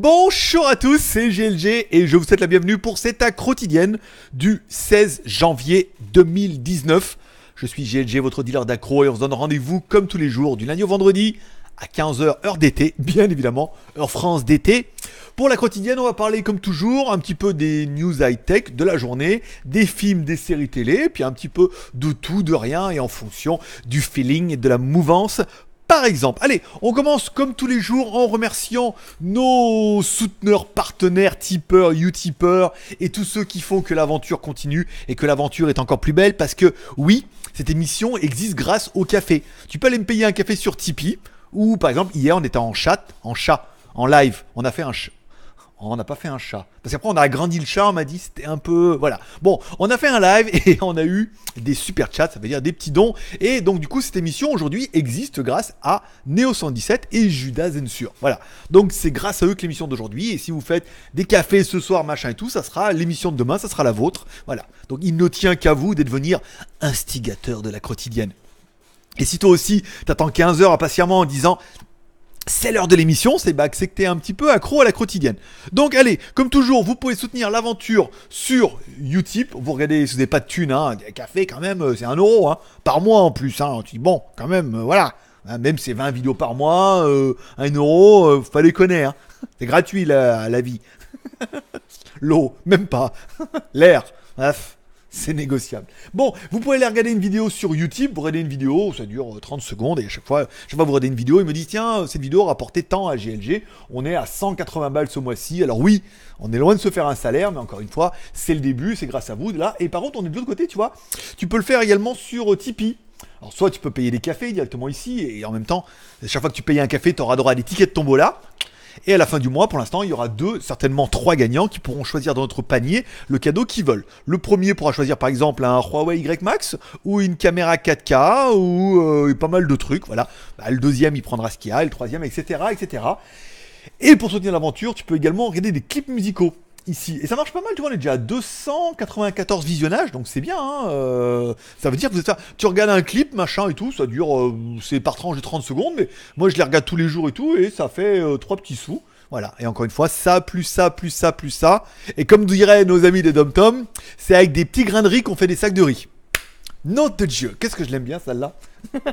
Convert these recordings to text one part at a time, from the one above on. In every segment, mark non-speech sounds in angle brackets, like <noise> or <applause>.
Bonjour à tous, c'est GLG et je vous souhaite la bienvenue pour cette accro quotidienne du 16 janvier 2019. Je suis GLG, votre dealer d'accro et on se donne rendez-vous comme tous les jours du lundi au vendredi à 15h, heure d'été, bien évidemment, heure France d'été. Pour la quotidienne, on va parler comme toujours un petit peu des news high-tech de la journée, des films, des séries télé, puis un petit peu de tout, de rien, et en fonction du feeling et de la mouvance par exemple. Allez, on commence comme tous les jours en remerciant nos souteneurs, partenaires, tipeurs, utipeurs et tous ceux qui font que l'aventure continue et que l'aventure est encore plus belle parce que oui, cette émission existe grâce au café. Tu peux aller me payer un café sur Tipeee ou par exemple, hier, on était en chat, en chat, en live. On a fait un chat. On n'a pas fait un chat. Parce qu'après, on a agrandi le chat, on m'a dit c'était un peu. Voilà. Bon, on a fait un live <laughs> et on a eu des super chats, ça veut dire des petits dons. Et donc, du coup, cette émission aujourd'hui existe grâce à Neo117 et Judas Zensur. Voilà. Donc, c'est grâce à eux que l'émission d'aujourd'hui. Et si vous faites des cafés ce soir, machin et tout, ça sera l'émission de demain, ça sera la vôtre. Voilà. Donc, il ne tient qu'à vous de devenir instigateur de la quotidienne. Et si toi aussi, t'attends 15 heures impatiemment en disant c'est l'heure de l'émission, c'est bah, que un petit peu accro à la quotidienne. Donc allez, comme toujours, vous pouvez soutenir l'aventure sur Utip. Vous regardez, ce vous pas de thunes, hein, café quand même, euh, c'est un euro hein, par mois en plus. Hein. Bon, quand même, euh, voilà. Hein, même c'est 20 vidéos par mois, euh, un 1 euro, fallait connaître. Hein. C'est gratuit la, la vie. <laughs> L'eau, même pas. <laughs> L'air, bref c'est négociable. Bon, vous pouvez aller regarder une vidéo sur YouTube, vous regardez une vidéo, ça dure 30 euh, secondes, et à chaque fois, je vais vous regarder une vidéo, il me dit, tiens, euh, cette vidéo rapporté tant à GLG, on est à 180 balles ce mois-ci, alors oui, on est loin de se faire un salaire, mais encore une fois, c'est le début, c'est grâce à vous, là, et par contre, on est de l'autre côté, tu vois, tu peux le faire également sur euh, Tipeee, alors soit tu peux payer des cafés directement ici, et en même temps, à chaque fois que tu payes un café, tu auras droit à des tickets de tombola. Et à la fin du mois, pour l'instant, il y aura deux, certainement trois gagnants qui pourront choisir dans notre panier le cadeau qu'ils veulent. Le premier pourra choisir par exemple un Huawei Y Max ou une caméra 4K ou euh, pas mal de trucs. Voilà. Bah, le deuxième, il prendra ce qu'il y a, le troisième, etc., etc. Et pour soutenir l'aventure, tu peux également regarder des clips musicaux ici. Et ça marche pas mal, tu vois, on est déjà à 294 visionnages, donc c'est bien. Hein, euh, ça veut dire que vous tu regardes un clip, machin et tout, ça dure, euh, c'est par tranche de 30 secondes, mais moi je les regarde tous les jours et tout, et ça fait euh, trois 3 petits sous. Voilà, et encore une fois, ça, plus ça, plus ça, plus ça. Et comme diraient nos amis des Dom Tom, c'est avec des petits grains de riz qu'on fait des sacs de riz. Note de Dieu, qu'est-ce que je l'aime bien celle-là. <laughs>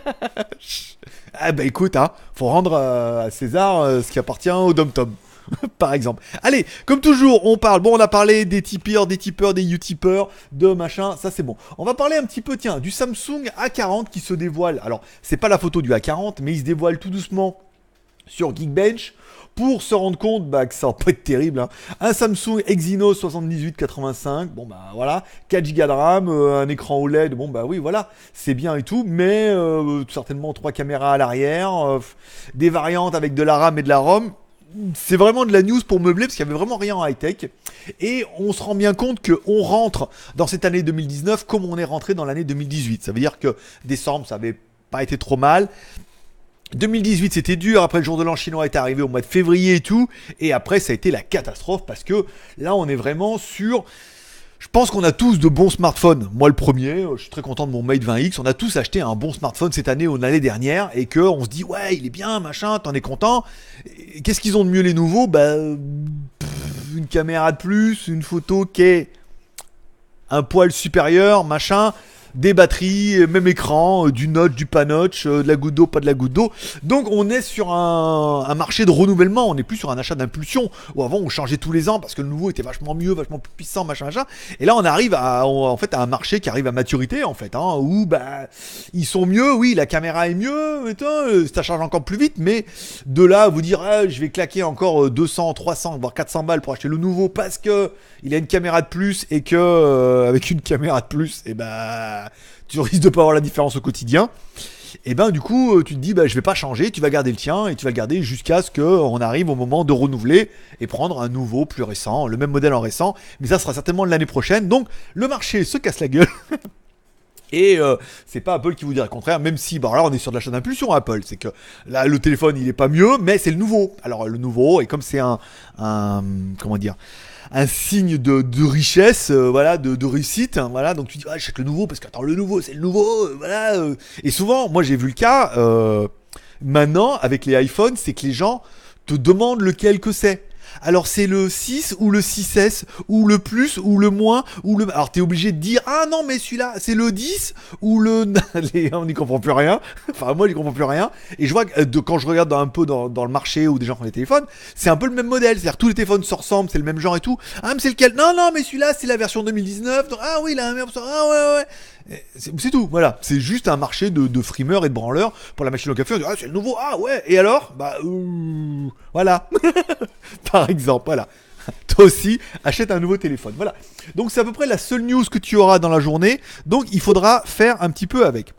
ah ben écoute, hein, faut rendre à César ce qui appartient au Dom Tom. <laughs> par exemple. Allez, comme toujours, on parle. Bon, on a parlé des tipeurs, des tipeurs, des utipeurs, de machin, ça c'est bon. On va parler un petit peu, tiens, du Samsung A40 qui se dévoile. Alors, c'est pas la photo du A40, mais il se dévoile tout doucement sur Geekbench pour se rendre compte bah, que ça va pas être terrible. Hein. Un Samsung Exynos 7885, bon bah voilà, 4 Go de RAM, euh, un écran OLED, bon bah oui voilà, c'est bien et tout, mais euh, certainement trois caméras à l'arrière, euh, des variantes avec de la RAM et de la ROM c'est vraiment de la news pour meubler parce qu'il n'y avait vraiment rien en high tech et on se rend bien compte que on rentre dans cette année 2019 comme on est rentré dans l'année 2018. Ça veut dire que décembre ça n'avait pas été trop mal. 2018 c'était dur, après le jour de l'an chinois est arrivé au mois de février et tout, et après ça a été la catastrophe parce que là on est vraiment sur je pense qu'on a tous de bons smartphones. Moi, le premier, euh, je suis très content de mon Mate 20X. On a tous acheté un bon smartphone cette année ou l'année dernière et qu'on se dit ouais, il est bien, machin, t'en es content. Qu'est-ce qu'ils ont de mieux les nouveaux Bah, une caméra de plus, une photo qui est un poil supérieur, machin des batteries, euh, même écran, euh, du notch, du Panotch, euh, de la goutte d'eau, pas de la goutte d'eau. Donc on est sur un, marché de renouvellement, on n'est plus sur un achat d'impulsion, où avant on changeait tous les ans parce que le nouveau était vachement mieux, vachement plus puissant, machin, machin. Et là on arrive à, en fait, à un marché qui arrive à maturité, en fait, hein, où bah, ils sont mieux, oui, la caméra est mieux, et ça charge encore plus vite, mais de là vous dire, ah, je vais claquer encore 200, 300, voire 400 balles pour acheter le nouveau parce que il a une caméra de plus et que avec une caméra de plus, et eh bah ben, tu risques de pas avoir la différence au quotidien. Et eh ben du coup, euh, tu te dis, bah, je vais pas changer, tu vas garder le tien et tu vas le garder jusqu'à ce qu'on arrive au moment de renouveler et prendre un nouveau plus récent, le même modèle en récent. Mais ça sera certainement l'année prochaine. Donc le marché se casse la gueule. <laughs> Et euh, c'est pas Apple qui vous dirait le contraire, même si, bah là on est sur de la chaîne d'impulsion hein, Apple, c'est que là le téléphone il est pas mieux, mais c'est le nouveau. Alors le nouveau, et comme c'est un, comment dire, un signe de, richesse, euh, voilà, de, réussite, hein, voilà, donc tu dis, ah, achète le nouveau, parce que attends, le nouveau, c'est le nouveau, euh, voilà. Et souvent, moi j'ai vu le cas, maintenant avec les iPhones, c'est que les gens te demandent lequel que c'est. Alors c'est le 6 ou le 6S ou le plus ou le moins ou le. Alors t'es obligé de dire ah non mais celui-là c'est le 10 ou le. <laughs> on n'y comprend plus rien. enfin moi j'y comprends plus rien. Et je vois que euh, quand je regarde un peu dans, le marché ou des gens qui ont des téléphones, c'est un peu le même modèle. C'est-à-dire tous les téléphones se ressemblent, c'est le même genre et tout. Ah mais c'est lequel Non non mais celui-là c'est la version 2019. ah oui il a un Ah ouais ouais. C'est tout, voilà. C'est juste un marché de, frimeurs et de branleurs pour la machine au café. On dit, ah, c'est le nouveau, ah ouais, et alors Bah, euh, voilà. <laughs> Par exemple, voilà. <laughs> Toi aussi, achète un nouveau téléphone. Voilà. Donc, c'est à peu près la seule news que tu auras dans la journée. Donc, il faudra faire un petit peu avec.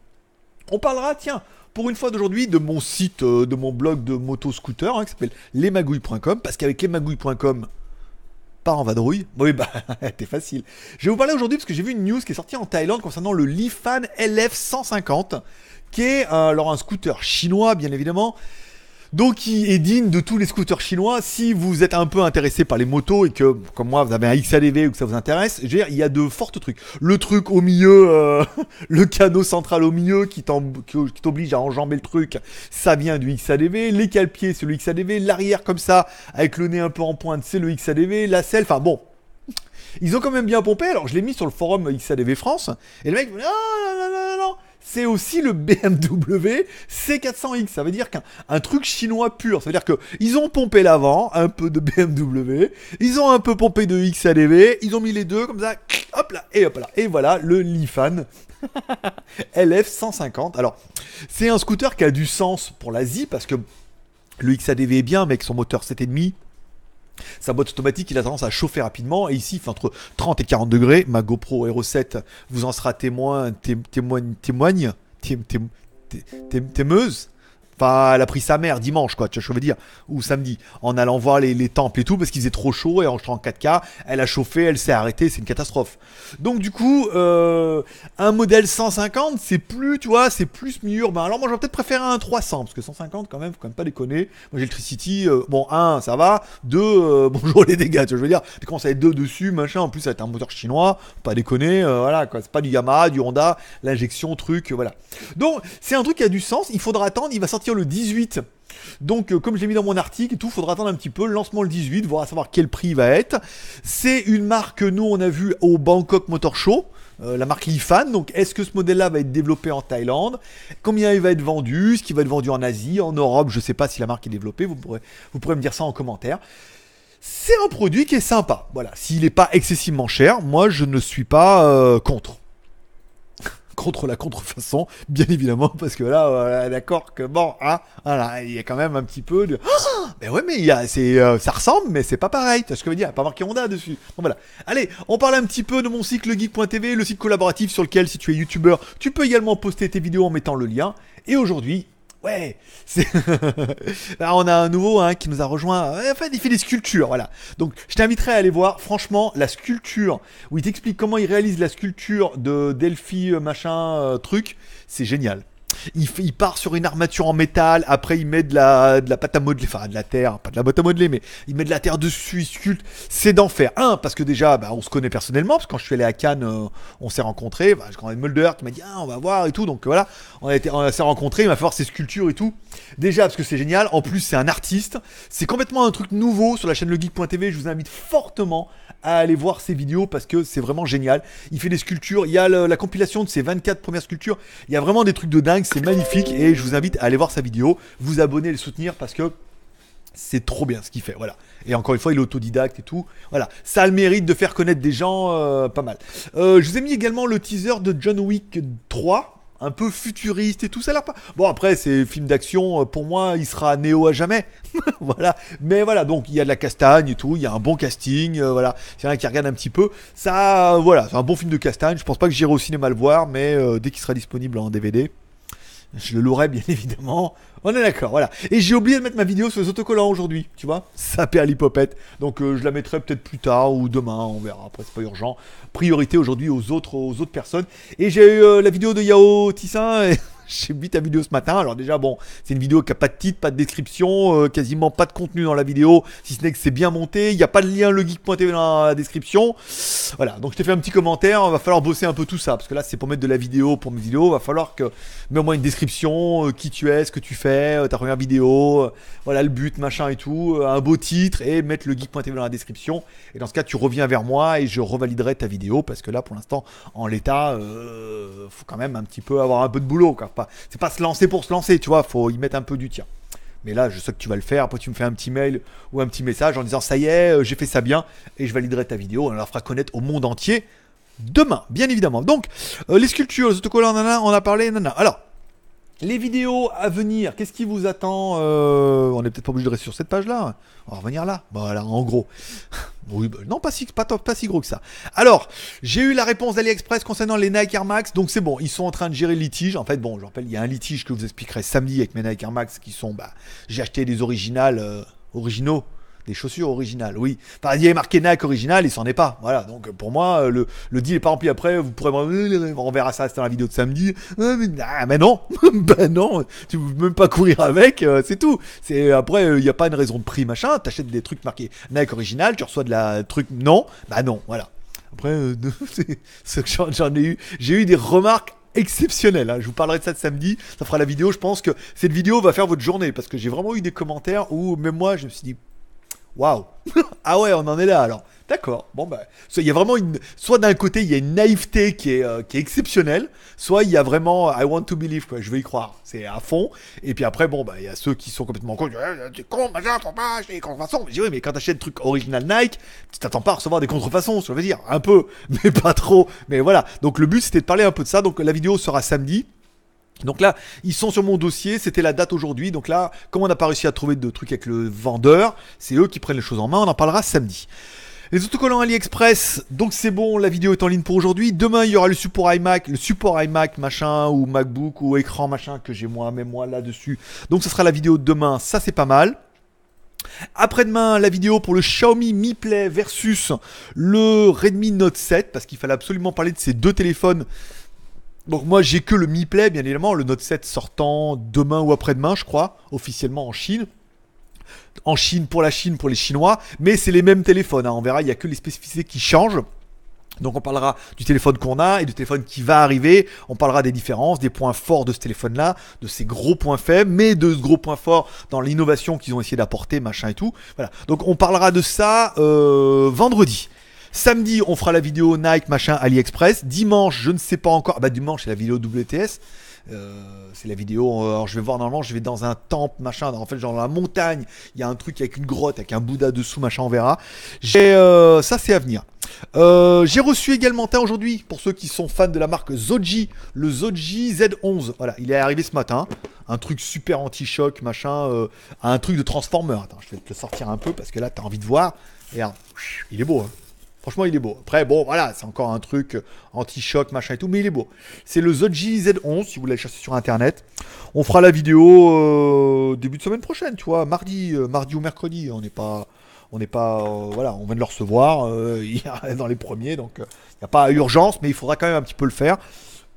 On parlera, tiens, pour une fois d'aujourd'hui de mon site, euh, de mon blog de moto scooter hein, qui s'appelle lesmagouilles.com parce qu'avec lesmagouilles.com en vadrouille Oui, bah, t'es <laughs> facile. Je vais vous parler aujourd'hui parce que j'ai vu une news qui est sortie en Thaïlande concernant le Lifan LF150, qui est euh, alors un scooter chinois, bien évidemment, donc il est digne de tous les scooters chinois. Si vous êtes un peu intéressé par les motos et que, comme moi, vous avez un XADV ou que ça vous intéresse, il y a de fortes trucs. Le truc au milieu, euh, <laughs> le canot central au milieu qui t'oblige à enjamber le truc, ça vient du XADV. Les cale-pieds, c'est le XADV. L'arrière comme ça, avec le nez un peu en pointe, c'est le XADV. La selle, enfin bon, ils ont quand même bien pompé. Alors, je l'ai mis sur le forum XADV France. Et le mec, ah, non, non, non, non c'est aussi le BMW C400X. Ça veut dire qu'un truc chinois pur. Ça veut dire qu'ils ont pompé l'avant, un peu de BMW, ils ont un peu pompé de XADV, e ils ont mis les deux comme ça, hop là, et hop là. Et voilà le Lifan LF <laughs> 150. Alors, c'est un scooter qui a du sens pour l'Asie parce que le XADV e est bien, mais avec son moteur 7,5, sa boîte automatique, il a tendance à chauffer rapidement. Et ici, entre 30 et 40 degrés. Ma GoPro Hero 7 vous en sera témoin, témoigne, témoigne, témoigne témeuse. Enfin, elle a pris sa mère dimanche, quoi, tu vois je veux dire, ou samedi, en allant voir les, temples et tout, parce qu'il faisait trop chaud, et en en 4K, elle a chauffé, elle s'est arrêtée, c'est une catastrophe. Donc du coup, euh, un modèle 150, c'est plus, tu vois, c'est plus mi-urbain. Alors moi, j'aurais peut-être préféré un 300, parce que 150, quand même, faut quand même pas déconner. Moi, j'ai le euh, bon, un, ça va, deux, euh, <laughs> bonjour les dégâts, tu vois, je veux dire, Tu commences à être deux dessus, machin, en plus, ça va être un moteur chinois, pas déconner, voilà, quoi, c'est pas du Yamaha, du Honda, l'injection, truc, voilà. Donc, c'est un truc qui a du sens, il faudra attendre, il va sortir le 18. Donc, euh, comme j'ai mis dans mon article tout, faudra attendre un petit peu lancement le 18, voir à savoir quel prix va être. C'est une marque, que nous, on a vu au Bangkok Motor Show. Euh, la marque Lifan, donc est-ce que ce modèle-là va être développé en Thaïlande Combien il va être vendu Ce qui va être vendu en Asie, en Europe Je sais pas si la marque est développée, vous pourrez, vous pourrez me dire ça en commentaire. C'est un produit qui est sympa. Voilà, s'il n'est pas excessivement cher, moi je ne suis pas euh, contre contre la contrefaçon, bien évidemment, parce que là, euh, d'accord que bon, hein, voilà, il y a quand même un petit peu de. Ah, mais ouais, mais il y a, c'est, euh, ça ressemble, mais c'est pas pareil. Tu vois ce que je veux dire pas marqué Honda dessus. Bon, voilà. Allez, on parle un petit peu de mon site legeek.tv, le site collaboratif sur lequel, si tu es youtubeur, tu peux également poster tes vidéos en mettant le lien. Et aujourd'hui, Ouais Là, <laughs> bah, on a un nouveau hein, qui nous a rejoint. Euh, en fait, il fait des sculptures, voilà. Donc, je t'inviterai à aller voir, franchement, la sculpture où il t'explique comment il réalise la sculpture de Delphi, euh, machin, euh, truc. C'est génial il, part sur une armature en métal, après il met de la, pâte à modeler, enfin de la terre, pas de la pâte à modeler, mais il met de la terre dessus, il sculpte, c'est d'enfer. Un, parce que déjà, bah, on se connaît personnellement, parce que quand je suis allé à Cannes, euh, on s'est rencontrés, bah, quand même Mulder qui m'a dit, ah, on va voir et tout, donc voilà, on, on s'est rencontrés, il m'a fait voir ses sculptures et tout. Déjà, parce que c'est génial, en plus c'est un artiste, c'est complètement un truc nouveau sur la chaîne legeek.tv, je vous invite fortement à aller voir ses vidéos parce que c'est vraiment génial. Il fait des sculptures, il y a la compilation de ses 24 premières sculptures, il y a vraiment des trucs de dingue c'est magnifique et je vous invite à aller voir sa vidéo, vous abonner, le soutenir parce que c'est trop bien ce qu'il fait, voilà. Et encore une fois, il est autodidacte et tout. Voilà, ça a le mérite de faire connaître des gens euh, pas mal. Euh, je vous ai mis également le teaser de John Wick 3. Un peu futuriste et tout ça pas. Bon après c'est film d'action euh, pour moi il sera néo à jamais <laughs> voilà mais voilà donc il y a de la castagne et tout il y a un bon casting voilà c'est un qui regarde un petit peu ça voilà c'est un bon film de castagne je pense pas que j'irai au cinéma le voir mais dès qu'il sera disponible en DVD je le louerai bien <laughs> évidemment. On est d'accord, voilà. Et j'ai oublié de mettre ma vidéo sur les autocollants aujourd'hui, tu vois. Ça à l'hypopète. Donc euh, je la mettrai peut-être plus tard ou demain, on verra. Après, c'est pas urgent. Priorité aujourd'hui aux autres, aux autres personnes. Et j'ai eu euh, la vidéo de Yao Tissin. Et j'ai vu ta vidéo ce matin. Alors déjà, bon, c'est une vidéo qui n'a pas de titre, pas de description, euh, quasiment pas de contenu dans la vidéo, si ce n'est que c'est bien monté. Il n'y a pas de lien Le legeek.tv dans la description. Voilà, donc je t'ai fait un petit commentaire. Il va falloir bosser un peu tout ça, parce que là, c'est pour mettre de la vidéo pour mes vidéos. Il va falloir que mets au moins une description, euh, qui tu es, ce que tu fais, euh, ta première vidéo, voilà le but, machin et tout, un beau titre et mettre le geek.tv dans la description. Et dans ce cas, tu reviens vers moi et je revaliderai ta vidéo, parce que là, pour l'instant, en l'état, faut quand même un petit peu avoir un peu de boulot, quoi c'est pas se lancer pour se lancer, tu vois, faut y mettre un peu du tien. Mais là, je sais que tu vas le faire. Après, tu me fais un petit mail ou un petit message en disant ça y est, euh, j'ai fait ça bien et je validerai ta vidéo. On la fera connaître au monde entier demain, bien évidemment. Donc, euh, les sculptures, les autocollants, on a parlé, nanana. Alors, les vidéos à venir, qu'est-ce qui vous attend euh, On est peut-être pas obligé de rester sur cette page-là. Hein. On va revenir là. Voilà, en gros. <laughs> oui, bah, non, pas si, pas, pas si gros que ça. Alors, j'ai eu la réponse d'AliExpress concernant les Nike Air Max. Donc, c'est bon, ils sont en train de gérer le litige. En fait, bon, je rappelle, il y a un litige que je vous expliquerai samedi avec mes Nike Air Max qui sont. Bah, j'ai acheté des originales, euh, originaux des chaussures originales, oui. Enfin, il y avait marqué Nike original, il s'en est pas. Voilà, donc euh, pour moi, euh, le, le deal est pas rempli après. Vous pourrez on verra ça, c'était dans la vidéo de samedi. Euh, ah, mais non, <laughs> ben non, tu peux même pas courir avec, c'est tout. C'est Après, il n'y a pas une raison de prix, machin. T'achètes des trucs marqués Nike original, tu reçois de la truc non, bah non, voilà. Après, <laughs> j'en ai eu, j'ai eu des remarques exceptionnelles. Hein. Je vous parlerai de ça de samedi. Ça fera la vidéo. Je pense que cette vidéo va faire votre journée parce que j'ai vraiment eu des commentaires où même moi je me suis dit waouh, <laughs> ah ouais, on en est là alors. D'accord. Bon bah, il y a vraiment une, soit d'un côté il y a une naïveté qui est, euh, qui est exceptionnelle, soit il y a vraiment I want to believe quoi, je veux y croire, c'est à fond. Et puis après bon bah il y a ceux qui sont complètement con, eh, tu con, machin, trompage, des contrefaçons. Mais oui mais quand t'achètes truc original Nike, tu t'attends pas à recevoir des contrefaçons, je veux dire, un peu, <laughs> mais pas trop. Mais voilà. Donc le but c'était de parler un peu de ça. Donc la vidéo sera samedi. Donc là, ils sont sur mon dossier, c'était la date aujourd'hui. Donc là, comme on n'a pas réussi à trouver de trucs avec le vendeur, c'est eux qui prennent les choses en main, on en parlera samedi. Les autocollants AliExpress, donc c'est bon, la vidéo est en ligne pour aujourd'hui. Demain, il y aura le support iMac, le support iMac machin ou MacBook ou écran machin que j'ai moi, même moi là-dessus. Donc ce sera la vidéo de demain, ça c'est pas mal. Après-demain, la vidéo pour le Xiaomi Mi Play versus le Redmi Note 7, parce qu'il fallait absolument parler de ces deux téléphones donc moi j'ai que le Mi Play bien évidemment, le Note 7 sortant demain ou après-demain je crois, officiellement en Chine. En Chine pour la Chine, pour les Chinois, mais c'est les mêmes téléphones, hein. on verra, il n'y a que les spécificités qui changent. Donc on parlera du téléphone qu'on a et du téléphone qui va arriver, on parlera des différences, des points forts de ce téléphone-là, de ses gros points faibles, mais de ce gros point fort dans l'innovation qu'ils ont essayé d'apporter, machin et tout. Voilà. Donc on parlera de ça euh, vendredi. Samedi, on fera la vidéo Nike, machin, AliExpress. Dimanche, je ne sais pas encore. Ah bah, dimanche, c'est la vidéo WTS. Euh, c'est la vidéo. Euh, alors, je vais voir normalement, je vais dans un temple, machin. En fait, genre dans la montagne, il y a un truc avec une grotte, avec un Bouddha dessous, machin, on verra. J'ai, euh, ça, c'est à venir. j'ai reçu également un aujourd'hui, pour ceux qui sont fans de la marque Zoji, le Zoji Z11. Voilà, il est arrivé ce matin. Un truc super anti-choc, machin. un truc de Transformer. Attends, je vais te le sortir un peu parce que là, t'as envie de voir. Regarde, il est beau, hein. Franchement, il est beau. Après, bon, voilà, c'est encore un truc euh, anti-choc, machin et tout, mais il est beau. C'est le Zoji Z11, si vous voulez chercher sur Internet. On fera la vidéo euh, début de semaine prochaine, tu vois, mardi, euh, mardi ou mercredi. On n'est pas... On n'est pas... voilà, on vient de le recevoir <laughs> dans les premiers, donc il n'y a pas urgence, mais il faudra quand même un petit peu le faire.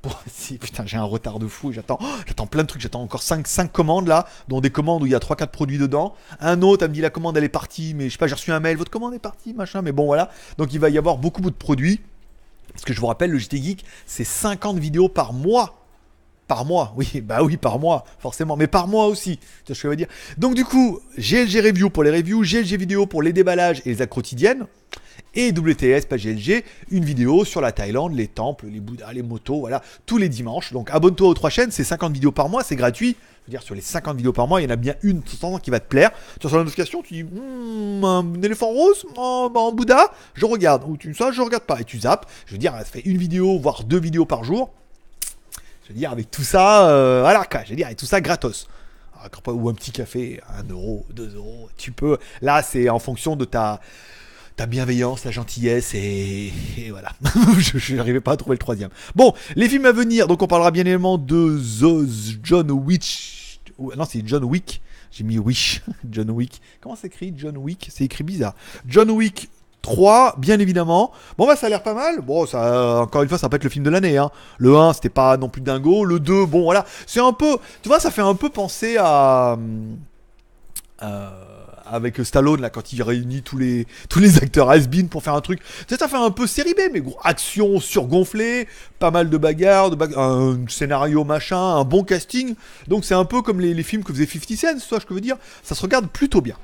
<laughs> Putain, j'ai un retard de fou. J'attends, oh, j'attends plein de trucs. J'attends encore 5, commandes là, dont des commandes où il y a 3-4 produits dedans. Un autre, elle me dit la commande elle est partie, mais je sais pas, j'ai reçu un mail, votre commande est partie, machin. Mais bon, voilà. Donc il va y avoir beaucoup, beaucoup de produits. Parce que je vous rappelle, le JT Geek, c'est 50 vidéos par mois par mois, oui, <laughs> bah oui, par mois, forcément, mais par mois aussi, tu vois ce que je veux dire. Donc du coup, GLG Review pour les reviews, GLG Vidéo pour les déballages et les actes quotidiennes, et WTS, pas GLG, une vidéo sur la Thaïlande, les temples, les bouddhas, les motos, voilà, tous les dimanches. Donc abonne-toi aux trois chaînes, c'est 50 vidéos par mois, c'est gratuit. Je veux dire, sur les 50 vidéos par mois, il y en a bien une qui va te plaire. Tu reçois la notification, tu dis, hmm, un éléphant rose en, bah, bouddha, je regarde. Ou tu ne sais je regarde pas. Et tu zappes. Je veux dire, ça fait une vidéo, voire deux vidéos par jour. Je veux dire, avec tout ça, euh, voilà, je veux dire, avec tout ça gratos. Ah, ou un petit café, un euro, 2 euros, tu peux. Là, c'est en fonction de ta, ta bienveillance, ta gentillesse, et, voilà. <laughs> je n'arrivais pas à trouver le troisième. Bon, les films à venir, donc on parlera bien évidemment de The John Witch. Non, c'est John Wick j'ai mis Wish, <laughs> John Wick. Comment s'écrit John Wick C'est écrit bizarre. John Wick 3, bien évidemment. Bon, bah, ça a l'air pas mal. Bon, ça, euh, encore une fois, ça peut être le film de l'année. Hein. Le 1, c'était pas non plus dingo. Le 2, bon, voilà. C'est un peu. Tu vois, ça fait un peu penser à. Euh, euh, avec Stallone, là, quand il réunit tous les, tous les acteurs has pour faire un truc. Ça, ça fait un peu série B, mais gros, action surgonflée, pas mal de bagarres, un scénario machin, un bon casting. Donc, c'est un peu comme les, films que faisait 50 Cent, tu que je veux dire. Ça se regarde plutôt bien.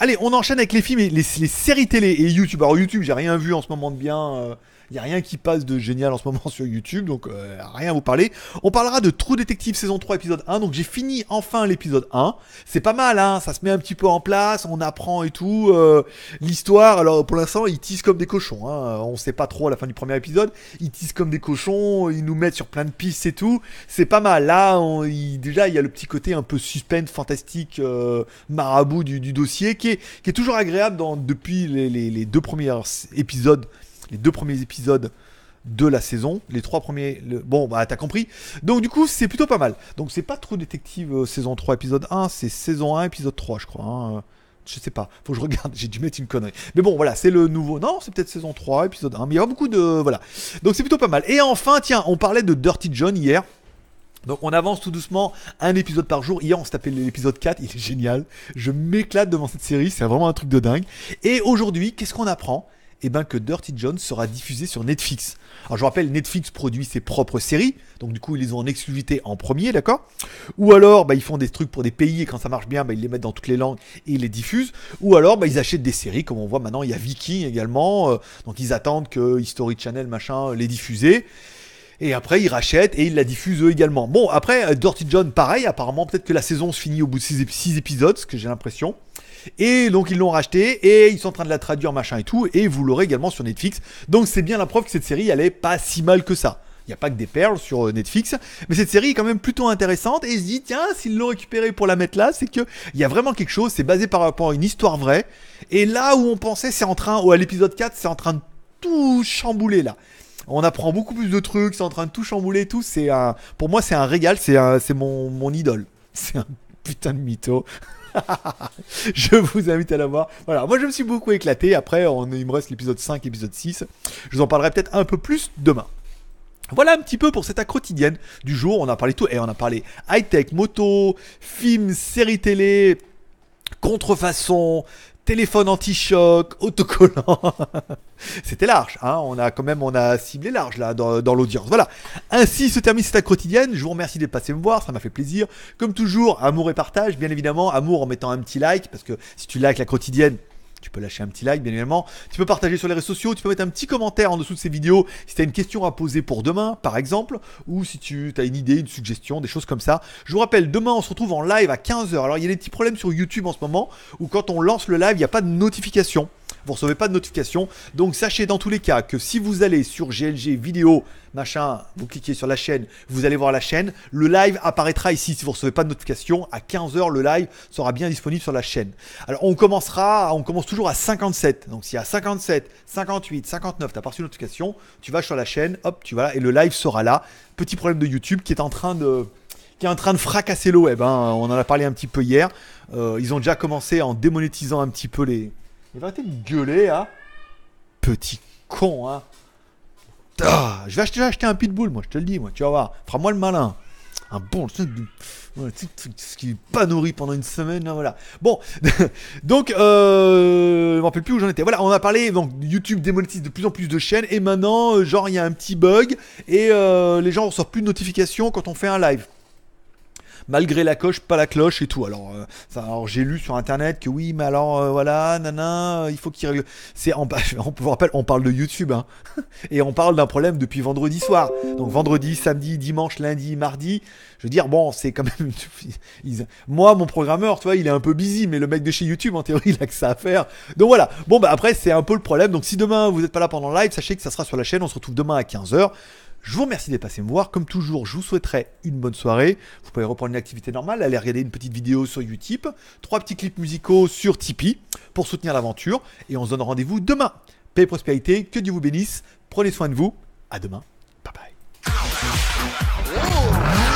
Allez, on enchaîne avec les films et les, séries télé et YouTube. Alors YouTube, j'ai rien vu en ce moment de bien. Euh, il n'y a rien qui passe de génial en ce moment <laughs> sur YouTube, donc euh, rien à vous parler. On parlera de Trou Détective saison 3 épisode 1, donc j'ai fini enfin l'épisode 1. C'est pas mal, hein, ça se met un petit peu en place, on apprend et tout. Euh, l'histoire, alors pour l'instant, ils tissent comme des cochons, hein. on sait pas trop à la fin du premier épisode. Ils tissent comme des cochons, ils nous mettent sur plein de pistes et tout. C'est pas mal, là, déjà, il y a le petit côté un peu suspense, fantastique, euh, marabout du, dossier, qui est, toujours agréable dans, depuis les, les deux premiers épisodes les deux premiers épisodes de la saison. Les trois premiers. Le... Bon, bah, t'as compris. Donc, du coup, c'est plutôt pas mal. Donc, c'est pas trop détective euh, saison 3, épisode 1. C'est saison 1, épisode 3, je crois. Hein, euh, je sais pas. Faut que je regarde. <laughs> J'ai dû mettre une connerie. Mais bon, voilà, c'est le nouveau. Non, c'est peut-être saison 3, épisode 1. Mais il y a beaucoup de. Voilà. Donc, c'est plutôt pas mal. Et enfin, tiens, on parlait de Dirty John hier. Donc on avance tout doucement, un épisode par jour. Hier on se tapait l'épisode 4, il est génial. Je m'éclate devant cette série, c'est vraiment un truc de dingue. Et aujourd'hui, qu'est-ce qu'on apprend et eh ben, que Dirty John sera diffusé sur Netflix. Alors je rappelle, Netflix produit ses propres séries, donc du coup ils les ont en exclusivité en premier, d'accord Ou alors bah, ils font des trucs pour des pays et quand ça marche bien, bah, ils les mettent dans toutes les langues et ils les diffusent. Ou alors bah, ils achètent des séries, comme on voit maintenant, il y a Viking également, euh, donc ils attendent que History Channel, machin, euh, les diffuser et après ils rachètent et ils la diffusent eux également. Bon, après, euh, Dirty John, pareil, apparemment, peut-être que la saison se finit au bout de 6 épisodes, ce que j'ai l'impression. Et donc ils l'ont racheté et ils sont en train de la traduire, machin et tout. Et vous l'aurez également sur Netflix. Donc c'est bien la preuve que cette série, elle est pas si mal que ça. Il n'y a pas que des perles sur euh, Netflix, mais cette série est quand même plutôt intéressante et je dis tiens s'ils l'ont récupéré pour la mettre là, c'est que il y a vraiment quelque chose, c'est basé par rapport à une histoire vraie et là où on pensait c'est en train, ou à l'épisode 4 c'est en train de tout chambouler là on apprend beaucoup plus de trucs, c'est en train de tout chambouler et tout. C'est un, pour moi, c'est un régal, c'est c'est mon... mon, idole. <laughs> C'est un putain de mytho. <laughs> je vous invite à la voir. Voilà, moi je me suis beaucoup éclaté. Après, on, il me reste l'épisode 5, épisode 6. Je vous en parlerai peut-être un peu plus demain. Voilà un petit peu pour cette quotidienne du jour. On a parlé tout et eh, on a parlé high-tech, moto, films, séries télé, contrefaçon, téléphone anti-choc, autocollant. <laughs> C'était large, hein on a quand même on a ciblé large là dans, l'audience. Voilà. Ainsi se termine cette quotidienne. Je vous remercie de passer me voir, ça m'a fait plaisir. Comme toujours, amour et partage, bien évidemment, amour en mettant un petit like, parce que si tu likes la quotidienne, tu peux lâcher un petit like, bien évidemment. Tu peux partager sur les réseaux sociaux, tu peux mettre un petit commentaire en dessous de ces vidéos si tu as une question à poser pour demain, par exemple, ou si tu as une idée, une suggestion, des choses comme ça. Je vous rappelle, demain, on se retrouve en live à 15h. Alors, il y a des petits problèmes sur YouTube en ce moment où quand on lance le live, il n'y a pas de notification vous recevez pas de notification. Donc sachez dans tous les cas que si vous allez sur GLG vidéo, machin, vous cliquez sur la chaîne, vous allez voir la chaîne, le live apparaîtra ici si vous recevez pas de notification. À 15h, le live sera bien disponible sur la chaîne. Alors on commencera, on commence toujours à 57. Donc si à 57, 58, 59, tu as pas reçu une notification, tu vas sur la chaîne, hop, tu vas là et le live sera là. Petit problème de YouTube qui est en train de qui est en train de fracasser le web. Hein. On en a parlé un petit peu hier. Euh, ils ont déjà commencé en démonétisant un petit peu les, il va arrêter de gueuler, hein Petit con, hein ah, Je vais acheter, acheter un pitbull, moi, je te le dis, moi, tu vas voir. Fera-moi le malin. Un bon, ce qui n'est pas nourri pendant une semaine, là, hein, voilà. Bon, <laughs> donc, euh, je ne me rappelle plus où j'en étais. Voilà, on a parlé, donc YouTube démonétise de plus en plus de chaînes, et maintenant, euh, genre, il y a un petit bug, et euh, les gens ne reçoivent plus de notifications quand on fait un live malgré la coche, pas la cloche et tout. Alors, euh, alors j'ai lu sur internet que oui, mais alors euh, voilà, nana, euh, il faut qu'il règle. C'est bas. <laughs> on vous rappelle, on parle de YouTube, hein, <laughs> et on parle d'un problème depuis vendredi soir. Donc vendredi, samedi, dimanche, lundi, mardi. Je veux dire, bon, c'est quand même. <laughs> Moi, mon programmeur, tu vois, il est un peu busy, mais le mec de chez YouTube, en théorie, il a que ça à faire. Donc voilà. Bon, bah après, c'est un peu le problème. Donc si demain vous n'êtes pas là pendant le live, sachez que ça sera sur la chaîne. On se retrouve demain à 15h. Je vous remercie d'être passé me voir. Comme toujours, je vous souhaiterais une bonne soirée. Vous pouvez reprendre une activité normale, aller regarder une petite vidéo sur Utip, trois petits clips musicaux sur Tipeee pour soutenir l'aventure. Et on se donne rendez-vous demain. Paix et prospérité, que Dieu vous bénisse. Prenez soin de vous. À demain. Bye bye.